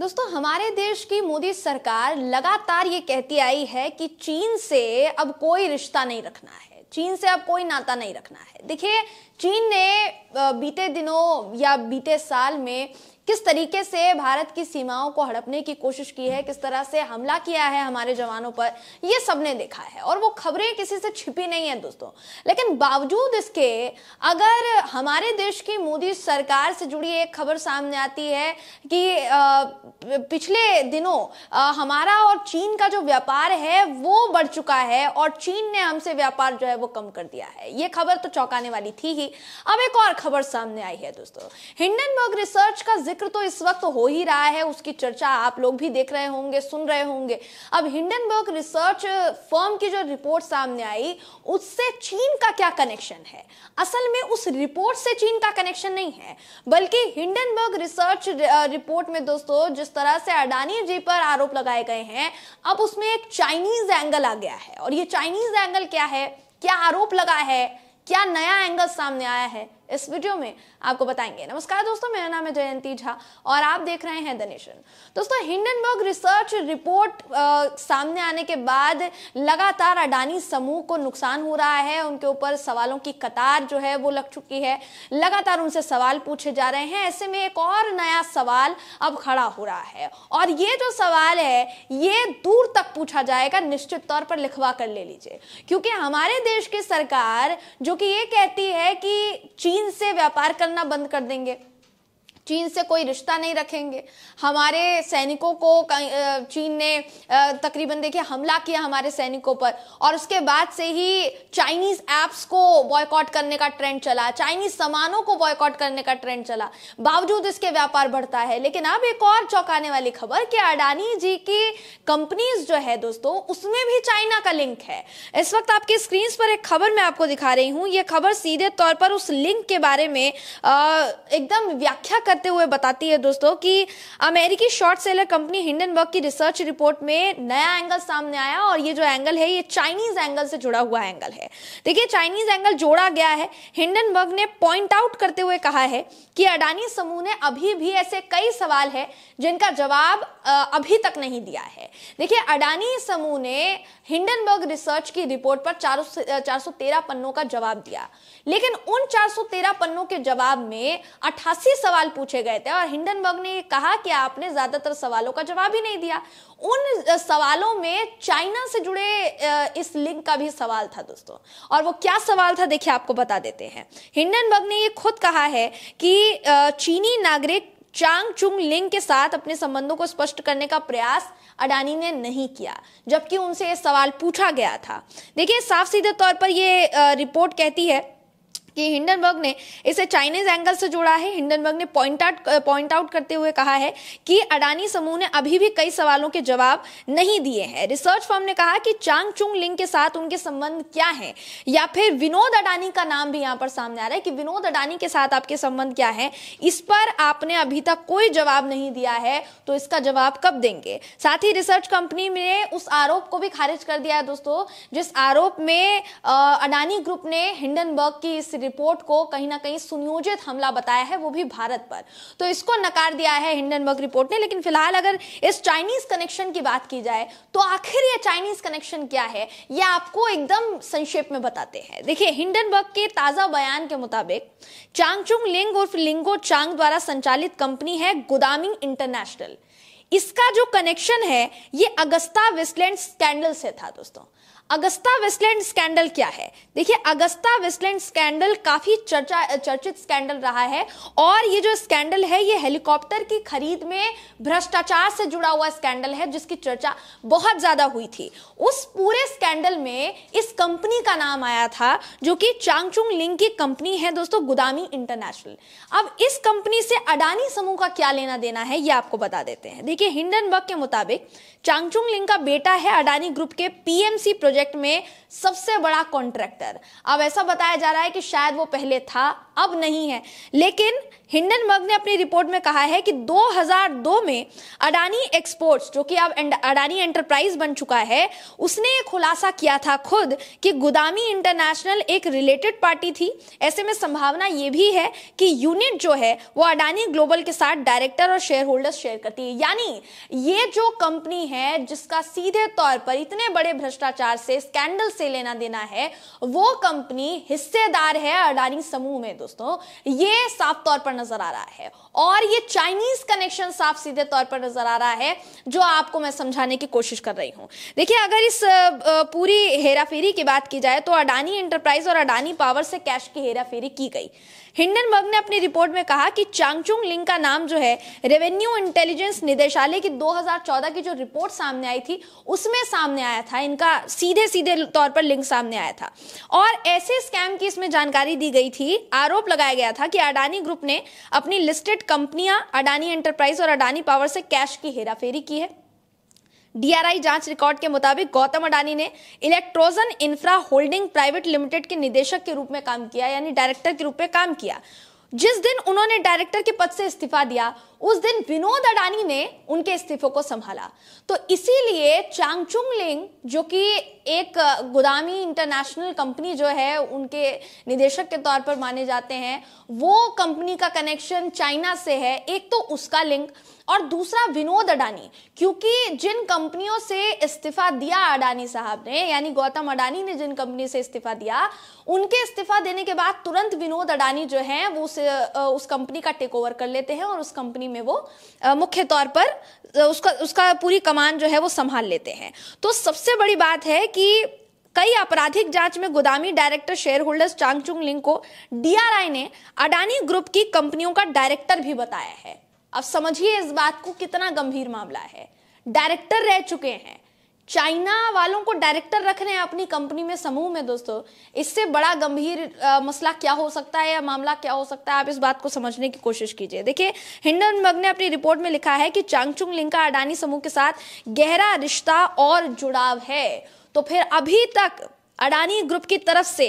दोस्तों हमारे देश की मोदी सरकार लगातार ये कहती आई है कि चीन से अब कोई रिश्ता नहीं रखना है चीन से अब कोई नाता नहीं रखना है देखिए चीन ने बीते दिनों या बीते साल में किस तरीके से भारत की सीमाओं को हड़पने की कोशिश की है किस तरह से हमला किया है हमारे जवानों पर यह सबने देखा है और वो खबरें किसी से छिपी नहीं है दोस्तों लेकिन बावजूद इसके अगर हमारे देश की मोदी सरकार से जुड़ी एक खबर सामने आती है कि पिछले दिनों हमारा और चीन का जो व्यापार है वो बढ़ चुका है और चीन ने हमसे व्यापार जो है वो कम कर दिया है ये खबर तो चौंकाने वाली थी ही अब एक और खबर सामने आई है दोस्तों हिंडनबर्ग रिसर्च का जिक्र जिक्र तो इस वक्त हो ही रहा है उसकी चर्चा आप लोग भी देख रहे होंगे सुन रहे होंगे अब हिंडनबर्ग रिसर्च फर्म की जो रिपोर्ट सामने आई उससे चीन का क्या कनेक्शन है असल में उस रिपोर्ट से चीन का कनेक्शन नहीं है बल्कि हिंडनबर्ग रिसर्च रिपोर्ट में दोस्तों जिस तरह से अडानी जी पर आरोप लगाए गए हैं अब उसमें एक चाइनीज एंगल आ गया है और ये चाइनीज एंगल क्या है क्या आरोप लगा है क्या नया एंगल सामने आया है इस वीडियो में आपको बताएंगे नमस्कार दोस्तों मेरा नाम है जयंती झा और आप देख रहे हैं द नेशन दोस्तों हिंडनबर्ग रिसर्च रिपोर्ट आ, सामने आने के बाद लगातार अडानी समूह को नुकसान हो रहा है उनके ऊपर सवालों की कतार जो है वो लग चुकी है लगातार उनसे सवाल पूछे जा रहे हैं ऐसे में एक और नया सवाल अब खड़ा हो रहा है और ये जो सवाल है ये दूर तक पूछा जाएगा निश्चित तौर पर लिखवा कर ले लीजिए क्योंकि हमारे देश की सरकार जो कि ये कहती है कि चीन चीन से व्यापार करना बंद कर देंगे चीन से कोई रिश्ता नहीं रखेंगे हमारे सैनिकों को चीन ने तकरीबन देखिए हमला किया हमारे सैनिकों पर और उसके बाद से ही चाइनीज ऐप्स को बॉयकॉट करने का ट्रेंड चला चाइनीज सामानों को बॉयकॉट करने का ट्रेंड चला बावजूद इसके व्यापार बढ़ता है लेकिन अब एक और चौंकाने वाली खबर कि अडानी जी की कंपनीज जो है दोस्तों उसमें भी चाइना का लिंक है इस वक्त आपकी स्क्रीन पर एक खबर मैं आपको दिखा रही हूँ ये खबर सीधे तौर पर उस लिंक के बारे में एकदम व्याख्या कर करते हुए बताती है दोस्तों कि अमेरिकी शॉर्ट सेलर कंपनी हिंडनबर्ग की रिसर्च रिपोर्ट में नया एंगल सामने आया और ये जो एंगल है ये चाइनीज एंगल से जुड़ा हुआ एंगल है देखिए चाइनीज एंगल जोड़ा गया है हिंडनबर्ग ने पॉइंट आउट करते हुए कहा है कि अडानी समूह ने अभी भी ऐसे कई सवाल है जिनका जवाब अभी तक नहीं दिया है देखिए अडानी समूह ने हिंडनबर्ग रिसर्च की रिपोर्ट पर चार पन्नों का जवाब दिया लेकिन उन 413 पन्नों के जवाब में अठासी सवाल पूछे गए थे और हिंडनबर्ग ने कहा कि आपने ज्यादातर सवालों का जवाब ही नहीं दिया उन सवालों में चाइना से जुड़े इस लिंक का भी सवाल था दोस्तों और वो क्या सवाल था देखिए आपको बता देते हैं हिंडनबर्ग ने ये खुद कहा है कि चीनी नागरिक चांग चुंग लिंग के साथ अपने संबंधों को स्पष्ट करने का प्रयास अडानी ने नहीं किया जबकि उनसे ये सवाल पूछा गया था देखिए साफ सीधे तौर पर यह रिपोर्ट कहती है कि हिंडनबर्ग ने इसे चाइनीज एंगल से जोड़ा है हिंडनबर्ग ने पॉइंट आउट पॉइंट आउट करते हुए कहा है कि अडानी समूह ने अभी भी कई सवालों के जवाब नहीं दिए हैं रिसर्च फर्म ने कहा कि चांग चुंग लिंग के साथ उनके संबंध क्या है या फिर विनोद अडानी का नाम भी यहां पर सामने आ रहा है कि विनोद अडानी के साथ आपके संबंध क्या है इस पर आपने अभी तक कोई जवाब नहीं दिया है तो इसका जवाब कब देंगे साथ ही रिसर्च कंपनी ने उस आरोप को भी खारिज कर दिया है दोस्तों जिस आरोप में अडानी ग्रुप ने हिंडनबर्ग की इस रिपोर्ट को कहीं ना कहीं सुनियोजित हमला बताया है वो भी भारत पर तो इसको नकार दिया है हिंडनबर्ग रिपोर्ट ने लेकिन फिलहाल अगर इस चाइनीज कनेक्शन की बात की जाए तो आखिर यह चाइनीज कनेक्शन क्या है यह आपको एकदम संक्षेप में बताते हैं देखिए हिंडनबर्ग के ताजा बयान के मुताबिक चांगचुंग लिंग उर्फ लिंगो चांग द्वारा संचालित कंपनी है गोदामिंग इंटरनेशनल इसका जो कनेक्शन है ये अगस्ता वेस्टलैंड स्कैंडल से था दोस्तों अगस्ता वेस्टलैंड स्कैंडल क्या है देखिए अगस्ता वेस्टलैंड स्कैंडल काफी चर्चा चर्चित स्कैंडल रहा है और ये जो स्कैंडल है ये हेलीकॉप्टर की खरीद में भ्रष्टाचार से जुड़ा हुआ स्कैंडल है जिसकी चर्चा बहुत ज्यादा हुई थी उस पूरे स्कैंडल में इस कंपनी का नाम आया था जो कि चांगचुंग लिंग की कंपनी है दोस्तों गुदामी इंटरनेशनल अब इस कंपनी से अडानी समूह का क्या लेना देना है ये आपको बता देते हैं देखिए हिंडनबर्ग के मुताबिक चांगचुंग लिंग का बेटा है अडानी ग्रुप के पीएमसी प्रोजेक्ट प्रोजेक्ट में सबसे बड़ा कॉन्ट्रैक्टर अब ऐसा बताया जा रहा है कि शायद वो पहले था अब नहीं है लेकिन हिंडनबर्ग ने अपनी रिपोर्ट में कहा है कि 2002 में अडानी एक्सपोर्ट्स जो कि अब अडानी एंटरप्राइज बन चुका है उसने ये खुलासा किया था खुद कि गुदामी इंटरनेशनल एक रिलेटेड पार्टी थी ऐसे में संभावना ये भी है कि यूनिट जो है वो अडानी ग्लोबल के साथ डायरेक्टर और शेयर होल्डर्स शेयर करती है यानी ये जो कंपनी है जिसका सीधे तौर पर इतने बड़े भ्रष्टाचार से से स्कैंडल से लेना देना है वो कंपनी हिस्सेदार है अडानी समूह में दोस्तों ये साफ तौर पर नजर आ रहा है और ये चाइनीज कनेक्शन साफ सीधे तौर पर नजर आ रहा है जो आपको मैं समझाने की कोशिश कर रही हूं देखिए अगर इस पूरी हेराफेरी की बात की जाए तो अडानी इंटरप्राइज और अडानी पावर से कैश की हेराफेरी की गई हिंडनबर्ग ने अपनी रिपोर्ट में कहा कि चांगचुंग लिंग का नाम जो है रेवेन्यू इंटेलिजेंस निदेशालय की 2014 की जो रिपोर्ट सामने आई थी उसमें सामने आया था इनका सीधे सीधे तौर पर लिंक सामने आया था और ऐसे स्कैम की इसमें जानकारी दी गई थी आरोप लगाया गया था कि अडानी ग्रुप ने अपनी लिस्टेड कंपनियां अडानी एंटरप्राइज और अडानी पावर से कैश की हेराफेरी की है डीआरआई जांच रिकॉर्ड के मुताबिक गौतम अडानी ने Electrogen infra holding private limited के निदेशक के रूप में काम किया यानी डायरेक्टर के रूप में काम किया जिस दिन उन्होंने डायरेक्टर के पद से इस्तीफा दिया उस दिन विनोद अडानी ने उनके इस्तीफों को संभाला तो इसीलिए चांगचुंग लिंग जो कि एक गोदामी इंटरनेशनल कंपनी जो है उनके निदेशक के तौर पर माने जाते हैं वो कंपनी का कनेक्शन चाइना से है एक तो उसका लिंक और दूसरा विनोद अडानी क्योंकि जिन कंपनियों से इस्तीफा दिया अडानी साहब ने यानी गौतम अडानी ने जिन कंपनी से इस्तीफा दिया उनके इस्तीफा देने के बाद तुरंत विनोद अडानी जो है वो उस, उस कंपनी का टेक ओवर कर लेते हैं और उस कंपनी में वो मुख्य तौर पर उसका उसका पूरी कमान जो है वो संभाल लेते हैं तो सबसे बड़ी बात है कि कई आपराधिक जांच में Gudami director share holders Chang Chung को डीआरआई ने अडानी ग्रुप की कंपनियों का डायरेक्टर भी बताया है अब समझिए इस बात को कितना गंभीर मामला है डायरेक्टर रह चुके हैं चाइना वालों को डायरेक्टर रख रहे हैं अपनी कंपनी में समूह में दोस्तों इससे बड़ा गंभीर आ, मसला क्या हो सकता है या मामला क्या हो सकता है आप इस बात को समझने की कोशिश कीजिए देखिए मग ने अपनी रिपोर्ट में लिखा है कि चांगचुंग लिंका अडानी समूह के साथ गहरा रिश्ता और जुड़ाव है तो फिर अभी तक अडानी ग्रुप की तरफ से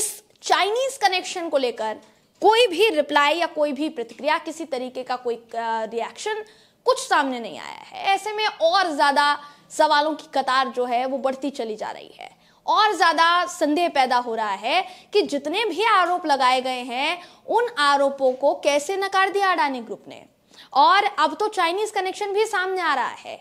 इस चाइनीज कनेक्शन को लेकर कोई भी रिप्लाई या कोई भी प्रतिक्रिया किसी तरीके का कोई रिएक्शन कुछ सामने नहीं आया है ऐसे में और ज्यादा सवालों की कतार जो है वो बढ़ती चली जा रही है और ज्यादा संदेह पैदा हो रहा है कि जितने भी आरोप लगाए गए हैं उन आरोपों को कैसे नकार दिया अडानी ग्रुप ने और अब तो चाइनीज कनेक्शन भी सामने आ रहा है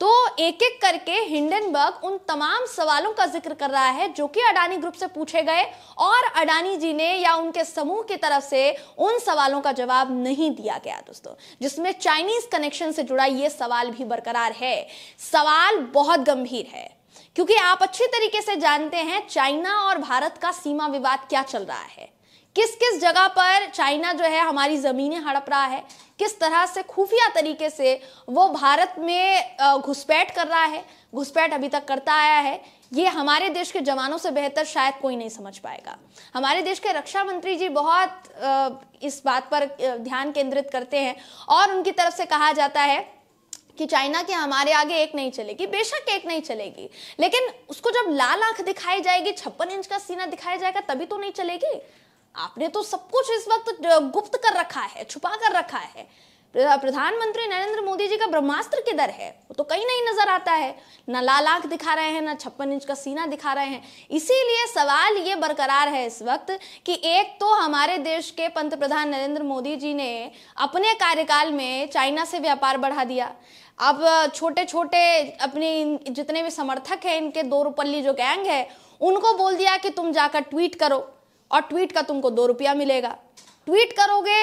तो एक एक करके हिंडनबर्ग उन तमाम सवालों का जिक्र कर रहा है जो कि अडानी ग्रुप से पूछे गए और अडानी जी ने या उनके समूह की तरफ से उन सवालों का जवाब नहीं दिया गया दोस्तों जिसमें चाइनीज कनेक्शन से जुड़ा यह सवाल भी बरकरार है सवाल बहुत गंभीर है क्योंकि आप अच्छी तरीके से जानते हैं चाइना और भारत का सीमा विवाद क्या चल रहा है किस किस जगह पर चाइना जो है हमारी ज़मीनें हड़प रहा है किस तरह से खुफिया तरीके से वो भारत में घुसपैठ कर रहा है घुसपैठ अभी तक करता आया है ये हमारे देश के जवानों से बेहतर शायद कोई नहीं समझ पाएगा हमारे देश के रक्षा मंत्री जी बहुत इस बात पर ध्यान केंद्रित करते हैं और उनकी तरफ से कहा जाता है कि चाइना के हमारे आगे एक नहीं चलेगी बेशक एक नहीं चलेगी लेकिन उसको जब लाल आंख दिखाई जाएगी छप्पन इंच का सीना दिखाया जाएगा तभी तो नहीं चलेगी आपने तो सब कुछ इस वक्त गुप्त कर रखा है छुपा कर रखा है प्रधानमंत्री नरेंद्र मोदी जी का ब्रह्मास्त्र किधर है वो तो कहीं नहीं नजर आता है ना लाल आंख दिखा रहे हैं ना छप्पन इंच का सीना दिखा रहे हैं इसीलिए सवाल ये बरकरार है इस वक्त कि एक तो हमारे देश के पंत प्रधान नरेंद्र मोदी जी ने अपने कार्यकाल में चाइना से व्यापार बढ़ा दिया अब छोटे छोटे अपने जितने भी समर्थक हैं इनके दो रुपल्ली जो गैंग है उनको बोल दिया कि तुम जाकर ट्वीट करो और ट्वीट का तुमको दो रुपया मिलेगा ट्वीट करोगे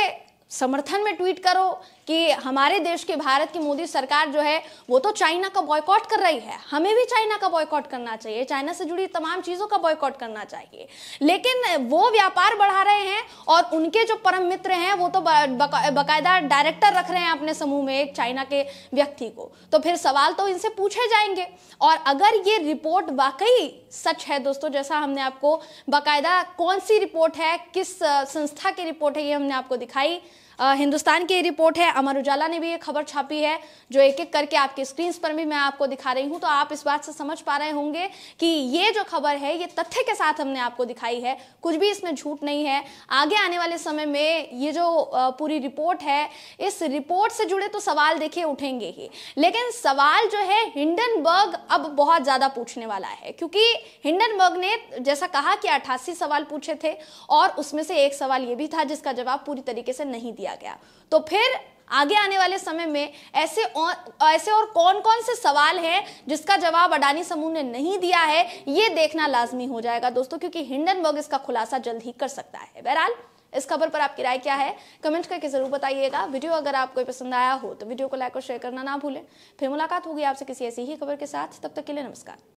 समर्थन में ट्वीट करो कि हमारे देश के भारत की मोदी सरकार जो है वो तो चाइना का बॉयकॉट कर रही है हमें भी चाइना का बॉयकॉट करना चाहिए चाइना से जुड़ी तमाम चीज़ों का बॉयकॉट करना चाहिए लेकिन वो व्यापार बढ़ा रहे हैं और उनके जो परम मित्र हैं वो तो बाकायदा डायरेक्टर रख रहे हैं अपने समूह में एक चाइना के व्यक्ति को तो फिर सवाल तो इनसे पूछे जाएंगे और अगर ये रिपोर्ट वाकई सच है दोस्तों जैसा हमने आपको बाकायदा कौन सी रिपोर्ट है किस संस्था की रिपोर्ट है ये हमने आपको दिखाई हिंदुस्तान की रिपोर्ट है अमर उजाला ने भी ये खबर छापी है जो एक एक करके आपके स्क्रीन पर भी मैं आपको दिखा रही हूँ तो आप इस बात से समझ पा रहे होंगे कि ये जो खबर है ये तथ्य के साथ हमने आपको दिखाई है कुछ भी इसमें झूठ नहीं है आगे आने वाले समय में ये जो पूरी रिपोर्ट है इस रिपोर्ट से जुड़े तो सवाल देखिए उठेंगे ही लेकिन सवाल जो है हिंडनबर्ग अब बहुत ज़्यादा पूछने वाला है क्योंकि हिंडनबर्ग ने जैसा कहा कि अठासी सवाल पूछे थे और उसमें से एक सवाल यह भी था जिसका जवाब पूरी तरीके से नहीं दिया दिया गया तो फिर आगे आने वाले समय में ऐसे और ऐसे और कौन कौन से सवाल हैं जिसका जवाब अडानी समूह ने नहीं दिया है ये देखना लाजमी हो जाएगा दोस्तों क्योंकि हिंडनबर्ग इसका खुलासा जल्द ही कर सकता है बहरहाल इस खबर पर आपकी राय क्या है कमेंट करके जरूर बताइएगा वीडियो अगर आपको पसंद आया हो तो वीडियो को लाइक और शेयर करना ना भूलें फिर मुलाकात होगी आपसे किसी ऐसी ही खबर के साथ तब तक के लिए नमस्कार